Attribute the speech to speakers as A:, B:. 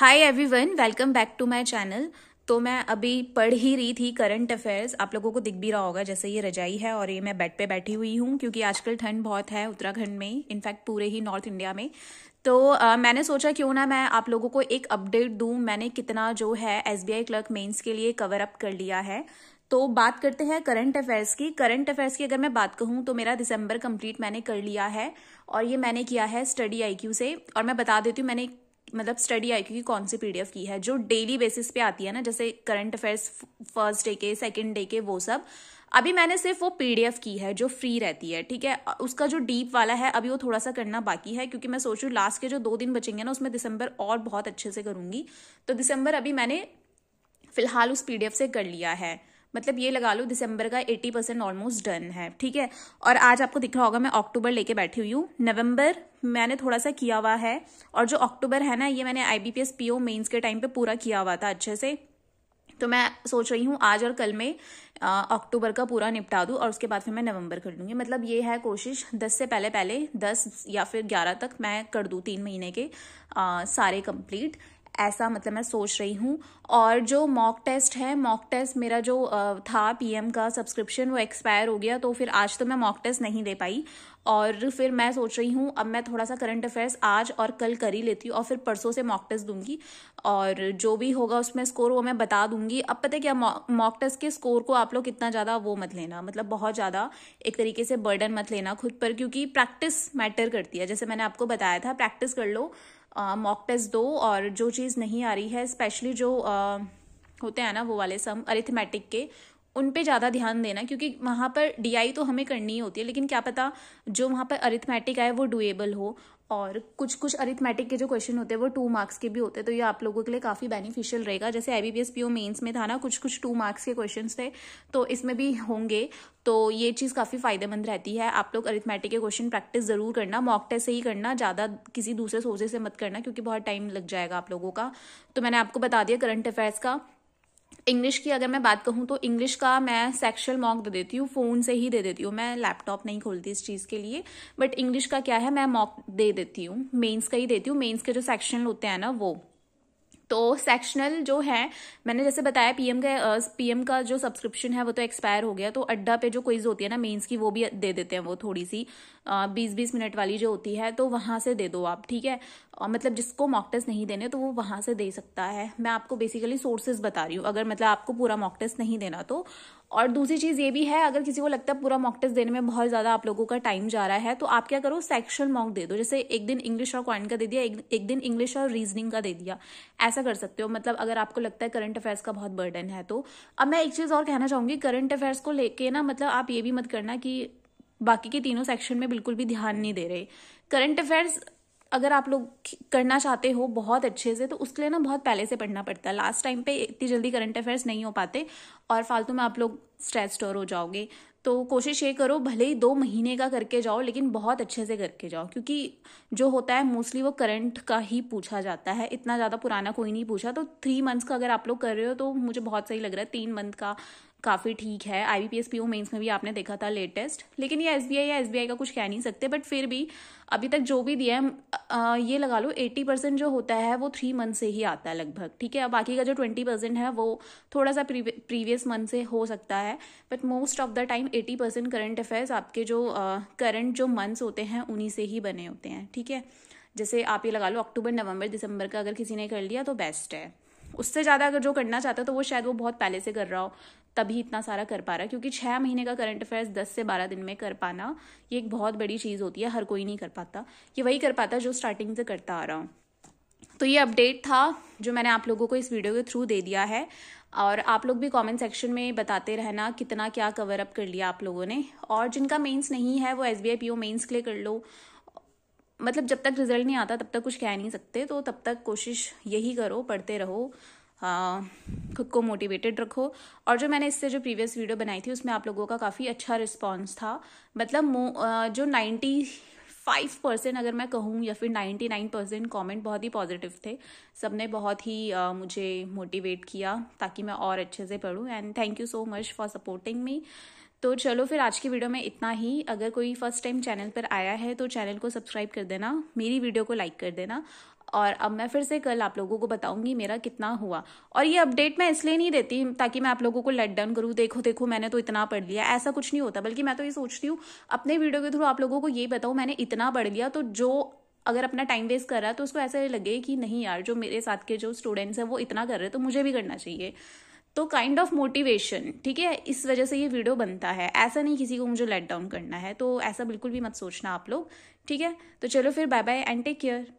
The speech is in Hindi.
A: hi everyone welcome back to my channel तो मैं अभी पढ़ ही रही थी करंट अफेयर्स आप लोगों को दिख भी रहा होगा जैसे ये रजाई है और ये मैं बेड पे बैठी हुई हूँ क्योंकि आजकल ठंड बहुत है उत्तराखंड में इनफैक्ट पूरे ही नॉर्थ इंडिया में तो आ, मैंने सोचा क्यों ना मैं आप लोगों को एक अपडेट दूँ मैंने कितना जो है एस क्लर्क मेन्स के लिए कवर अप कर लिया है तो बात करते हैं करंट अफेयर्स की करंट अफेयर्स की अगर मैं बात कहूँ तो मेरा दिसंबर कंप्लीट मैंने कर लिया है और ये मैंने किया है स्टडी आईक्यू से और मैं बता देती हूँ मैंने मतलब स्टडी आई क्योंकि कौन सी पीडीएफ की है जो डेली बेसिस पे आती है ना जैसे करंट अफेयर्स फर्स्ट डे के सेकंड डे के वो सब अभी मैंने सिर्फ वो पीडीएफ की है जो फ्री रहती है ठीक है उसका जो डीप वाला है अभी वो थोड़ा सा करना बाकी है क्योंकि मैं सोच रही हूँ लास्ट के जो दो दिन बचेंगे ना उसमें दिसंबर और बहुत अच्छे से करूँगी तो दिसंबर अभी मैंने फिलहाल उस पीडीएफ से कर लिया है मतलब ये लगा लो दिसंबर का 80 परसेंट ऑलमोस्ट डन है ठीक है और आज आपको दिख रहा होगा मैं अक्टूबर लेके बैठी हुई हूँ नवंबर मैंने थोड़ा सा किया हुआ है और जो अक्टूबर है ना ये मैंने आई बी पी मेंस के टाइम पे पूरा किया हुआ था अच्छे से तो मैं सोच रही हूँ आज और कल में अक्टूबर का पूरा निपटा दूँ और उसके बाद फिर मैं नवंबर कर लूँगी मतलब ये है कोशिश दस से पहले पहले दस या फिर ग्यारह तक मैं कर दूँ तीन महीने के आ, सारे कंप्लीट ऐसा मतलब मैं सोच रही हूँ और जो मॉक टेस्ट है मॉक टेस्ट मेरा जो था पीएम का सब्सक्रिप्शन वो एक्सपायर हो गया तो फिर आज तो मैं मॉक टेस्ट नहीं दे पाई और फिर मैं सोच रही हूँ अब मैं थोड़ा सा करंट अफेयर्स आज और कल कर ही लेती हूँ और फिर परसों से मॉक टेस्ट दूंगी और जो भी होगा उसमें स्कोर वो मैं बता दूंगी अब पता है क्या मॉक टेस्ट के स्कोर को आप लोग कितना ज़्यादा वो मत लेना मतलब बहुत ज़्यादा एक तरीके से बर्डन मत लेना खुद पर क्योंकि प्रैक्टिस मैटर करती है जैसे मैंने आपको बताया था प्रैक्टिस कर लो मॉक टेस्ट दो और जो चीज़ नहीं आ रही है स्पेशली जो आ, होते हैं ना वो वाले सम अरिथमेटिक के उन पे ज़्यादा ध्यान देना क्योंकि वहाँ पर डीआई तो हमें करनी ही होती है लेकिन क्या पता जो वहाँ पर अरिथमेटिक आए वो डुएबल हो और कुछ कुछ अरिथमेटिक के जो क्वेश्चन होते हैं वो टू मार्क्स के भी होते हैं तो ये आप लोगों के लिए काफ़ी बेनिफिशियल रहेगा जैसे I B mains S P O mains में था ना कुछ कुछ टू मार्क्स के क्वेश्चन थे तो इसमें भी होंगे तो ये चीज़ काफ़ी फ़ायदेमंद रहती है आप लोग अरिथमेटिक के क्वेश्चन प्रैक्टिस ज़रूर करना मॉक टेस्ट से ही करना ज़्यादा किसी दूसरे सोर्सेज से मत करना क्योंकि बहुत टाइम लग जाएगा आप लोगों का तो मैंने आपको बता दिया करंट अफेयर्स का इंग्लिश की अगर मैं बात कहूँ तो इंग्लिश का मैं सेक्शुअल मॉक दे देती हूँ फ़ोन से ही दे देती हूँ मैं लैपटॉप नहीं खोलती इस चीज़ के लिए बट इंग्लिश का क्या है मैं मॉक दे देती हूँ मेंस का ही देती हूँ मेंस के जो सेक्शन होते हैं ना वो तो सेक्शनल जो है मैंने जैसे बताया पीएम का पीएम का जो सब्सक्रिप्शन है वो तो एक्सपायर हो गया तो अड्डा पे जो क्विज होती है ना मेंस की वो भी दे देते हैं वो थोड़ी सी बीस बीस मिनट वाली जो होती है तो वहाँ से दे दो आप ठीक है और मतलब जिसको मॉक टेस्ट नहीं देने तो वो वहाँ से दे सकता है मैं आपको बेसिकली सोर्सेज बता रही हूँ अगर मतलब आपको पूरा मॉक टेस्ट नहीं देना तो और दूसरी चीज़ ये भी है अगर किसी को लगता है पूरा मॉक टेस्ट देने में बहुत ज़्यादा आप लोगों का टाइम जा रहा है तो आप क्या करो सेक्शन मॉक दे दो जैसे एक दिन इंग्लिश और कॉइन का दे दिया एक, एक दिन इंग्लिश और रीजनिंग का दे दिया ऐसा कर सकते हो मतलब अगर आपको लगता है करंट अफेयर्स का बहुत बर्डन है तो अब मैं एक चीज़ और कहना चाहूँगी करंट अफेयर्स को लेके ना मतलब आप ये भी मत करना कि बाकी के तीनों सेक्शन में बिल्कुल भी ध्यान नहीं दे रहे करंट अफेयर्स अगर आप लोग करना चाहते हो बहुत अच्छे से तो उसके लिए ना बहुत पहले से पढ़ना पड़ता है लास्ट टाइम पे इतनी जल्दी करंट अफेयर्स नहीं हो पाते और फालतू में आप लोग स्ट्रेस स्टोर हो जाओगे तो कोशिश ये करो भले ही दो महीने का करके जाओ लेकिन बहुत अच्छे से करके जाओ क्योंकि जो होता है मोस्टली वो करंट का ही पूछा जाता है इतना ज़्यादा पुराना कोई नहीं पूछा तो थ्री मंथ्स का अगर आप लोग कर रहे हो तो मुझे बहुत सही लग रहा है तीन मंथ का काफ़ी ठीक है I B P S P O mains में भी आपने देखा था लेटेस्ट लेकिन ये एस बी आई या एस बी आई का कुछ कह नहीं सकते बट फिर भी अभी तक जो भी दिया है ये लगा लो एट्टी परसेंट जो होता है वो थ्री मंथ से ही आता है लगभग ठीक है बाकी का जो ट्वेंटी परसेंट है वो थोड़ा सा प्रीवियस मंथ से हो सकता है but most of the time eighty percent current affairs आपके जो करंट जो मंथ्स होते हैं उन्हीं से ही बने होते हैं ठीक है जैसे आप ये लगा लो अक्टूबर नवंबर दिसंबर का अगर किसी ने कर लिया तो बेस्ट है उससे ज़्यादा अगर जो करना चाहता है तो वो शायद वो बहुत पहले से कर रहा हो तभी इतना सारा कर पा रहा क्योंकि छः महीने का करंट अफेयर्स दस से बारह दिन में कर पाना ये एक बहुत बड़ी चीज़ होती है हर कोई नहीं कर पाता ये वही कर पाता जो स्टार्टिंग से करता आ रहा हूँ तो ये अपडेट था जो मैंने आप लोगों को इस वीडियो के थ्रू दे दिया है और आप लोग भी कमेंट सेक्शन में बताते रहना कितना क्या कवर अप कर लिया आप लोगों ने और जिनका मेंस नहीं है वो S B I P O mains के लिए कर लो मतलब जब तक रिजल्ट नहीं आता तब तक कुछ कह नहीं सकते तो तब तक कोशिश यही करो पढ़ते रहो हाँ, खुद को मोटिवेटेड रखो और जो मैंने इससे जो प्रीवियस वीडियो बनाई थी उसमें आप लोगों का काफ़ी अच्छा रिस्पॉन्स था मतलब जो नाइन्टी फाइव परसेंट अगर मैं कहूँ या फिर नाइन्टी नाइन परसेंट कॉमेंट बहुत ही पॉजिटिव थे सब ने बहुत ही uh, मुझे मोटिवेट किया ताकि मैं और अच्छे से पढ़ूँ and thank you so much for supporting me तो चलो फिर आज की वीडियो में इतना ही अगर कोई फर्स्ट टाइम चैनल पर आया है तो चैनल को सब्सक्राइब कर देना मेरी वीडियो को लाइक कर देना और अब मैं फिर से कल आप लोगों को बताऊंगी मेरा कितना हुआ और ये अपडेट मैं इसलिए नहीं देती ताकि मैं आप लोगों को लेट डाउन करूँ देखो देखो मैंने तो इतना पढ़ लिया ऐसा कुछ नहीं होता बल्कि मैं तो ये सोचती हूँ अपने वीडियो के थ्रू आप लोगों को ये बताऊँ मैंने इतना पढ़ लिया तो जो अगर अपना टाइम वेस्ट कर रहा है तो उसको ऐसे लगे कि नहीं यार जो मेरे साथ के जो स्टूडेंट्स हैं वो इतना कर रहे हैं तो मुझे भी करना चाहिए तो काइंड ऑफ मोटिवेशन ठीक है इस वजह से ये वीडियो बनता है ऐसा नहीं किसी को मुझे लेट डाउन करना है तो ऐसा बिल्कुल भी मत सोचना आप लोग ठीक है तो चलो फिर bye bye and take care